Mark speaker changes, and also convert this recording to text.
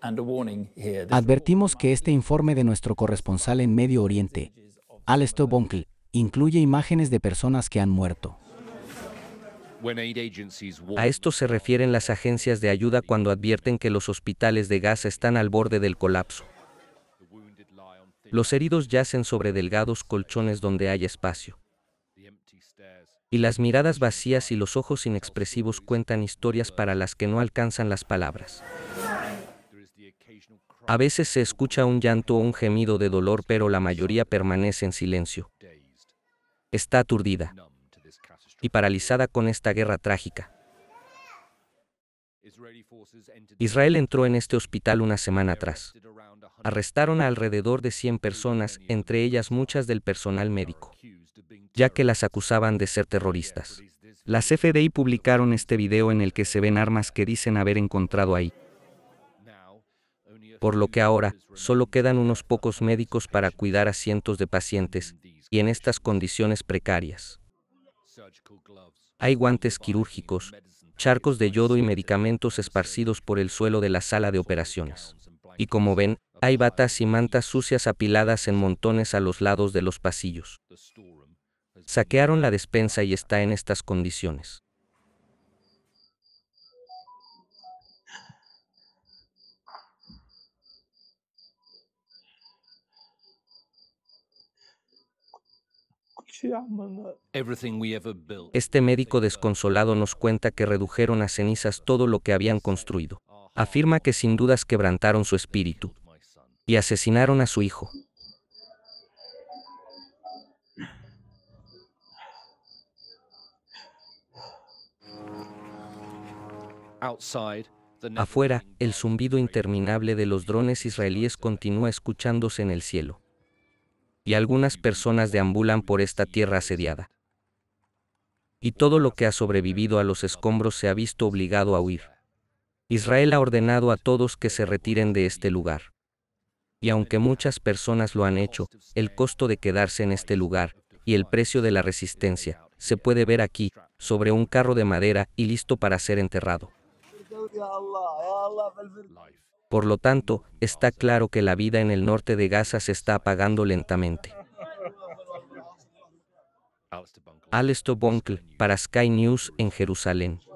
Speaker 1: Advertimos que este informe de nuestro corresponsal en Medio Oriente, Alistair Bunkle, incluye imágenes de personas que han muerto. A esto se refieren las agencias de ayuda cuando advierten que los hospitales de Gaza están al borde del colapso. Los heridos yacen sobre delgados colchones donde hay espacio. Y las miradas vacías y los ojos inexpresivos cuentan historias para las que no alcanzan las palabras. A veces se escucha un llanto o un gemido de dolor, pero la mayoría permanece en silencio. Está aturdida y paralizada con esta guerra trágica. Israel entró en este hospital una semana atrás. Arrestaron a alrededor de 100 personas, entre ellas muchas del personal médico, ya que las acusaban de ser terroristas. Las FDI publicaron este video en el que se ven armas que dicen haber encontrado ahí por lo que ahora solo quedan unos pocos médicos para cuidar a cientos de pacientes, y en estas condiciones precarias. Hay guantes quirúrgicos, charcos de yodo y medicamentos esparcidos por el suelo de la sala de operaciones. Y como ven, hay batas y mantas sucias apiladas en montones a los lados de los pasillos. Saquearon la despensa y está en estas condiciones. Este médico desconsolado nos cuenta que redujeron a cenizas todo lo que habían construido. Afirma que sin dudas quebrantaron su espíritu y asesinaron a su hijo. Afuera, el zumbido interminable de los drones israelíes continúa escuchándose en el cielo y algunas personas deambulan por esta tierra asediada. Y todo lo que ha sobrevivido a los escombros se ha visto obligado a huir. Israel ha ordenado a todos que se retiren de este lugar. Y aunque muchas personas lo han hecho, el costo de quedarse en este lugar, y el precio de la resistencia, se puede ver aquí, sobre un carro de madera y listo para ser enterrado. Por lo tanto, está claro que la vida en el norte de Gaza se está apagando lentamente. Alistair Bunkle, para Sky News en Jerusalén.